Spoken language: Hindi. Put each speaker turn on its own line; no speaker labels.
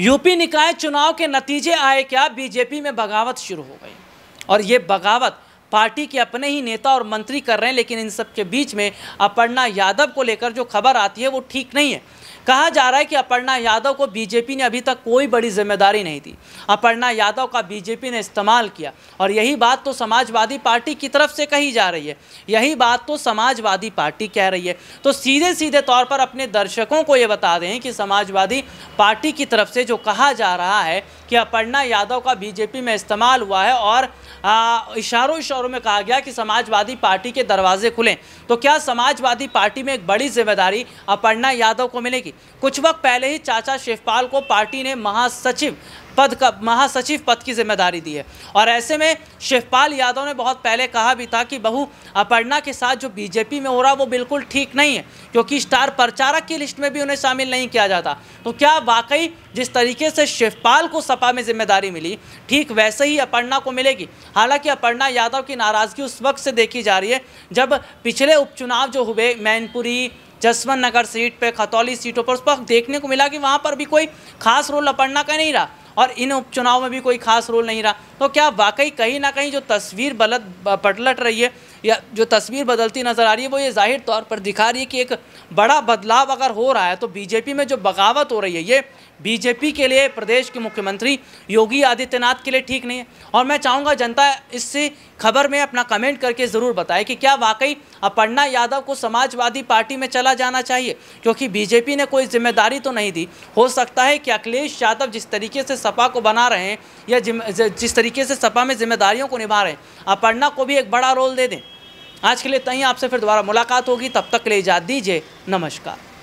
यूपी निकाय चुनाव के नतीजे आए क्या बीजेपी में बगावत शुरू हो गई और ये बगावत पार्टी के अपने ही नेता और मंत्री कर रहे हैं लेकिन इन सब के बीच में अपर्णा यादव को लेकर जो खबर आती है वो ठीक नहीं है कहा जा रहा है कि अपर्णा यादव को बीजेपी ने अभी तक कोई बड़ी जिम्मेदारी नहीं दी अपर्णा यादव का बीजेपी ने इस्तेमाल किया और यही बात तो समाजवादी पार्टी की तरफ से कही जा रही है यही बात तो समाजवादी पार्टी कह रही है तो सीधे सीधे तौर पर अपने दर्शकों को ये बता दें कि समाजवादी पार्टी की तरफ से जो कहा जा रहा है कि अपर्णा यादव का बीजेपी में इस्तेमाल हुआ है और इशारों इशारों में कहा गया कि समाजवादी पार्टी के दरवाजे खुलें तो क्या समाजवादी पार्टी में एक बड़ी जिम्मेदारी अपर्णा यादव को मिलेगी कुछ वक्त पहले ही चाचा शिवपाल को पार्टी ने महासचिव पद का महासचिव पद की जिम्मेदारी दी है और ऐसे में शिवपाल यादव ने बहुत पहले कहा भी था कि बहु अपर्णा के साथ जो बीजेपी में हो रहा वो बिल्कुल ठीक नहीं है क्योंकि स्टार प्रचारक की लिस्ट में भी उन्हें शामिल नहीं किया जाता तो क्या वाकई जिस तरीके से शिवपाल को सपा में जिम्मेदारी मिली ठीक वैसे ही अपर्णा को मिलेगी हालांकि अपर्णा यादव की नाराज़गी उस वक्त से देखी जा रही है जब पिछले उपचुनाव जो हुए मैनपुरी जसवंत नगर सीट पर खतौली सीटों पर उस पर देखने को मिला कि वहाँ पर भी कोई खास रोल अपना का नहीं रहा और इन उपचुनाव में भी कोई खास रोल नहीं रहा तो क्या वाकई कहीं ना कहीं जो तस्वीर बलत पटलट रही है या जो तस्वीर बदलती नज़र आ रही है वो ये जाहिर तौर पर दिखा रही है कि एक बड़ा बदलाव अगर हो रहा है तो बीजेपी में जो बगावत हो रही है ये बीजेपी के लिए प्रदेश के मुख्यमंत्री योगी आदित्यनाथ के लिए ठीक नहीं है और मैं चाहूँगा जनता इससे खबर में अपना कमेंट करके ज़रूर बताए कि क्या वाकई अपर्णा यादव को समाजवादी पार्टी में चला जाना चाहिए क्योंकि बीजेपी ने कोई जिम्मेदारी तो नहीं दी हो सकता है कि अखिलेश यादव जिस तरीके से सपा को बना रहे हैं या जिस तरीके से सपा में जिम्मेदारियों को निभा रहे हैं अपर्णा को भी एक बड़ा रोल दे दें आज के लिए तई आपसे फिर दोबारा मुलाकात होगी तब तक के लिए इजाज़त दीजिए नमस्कार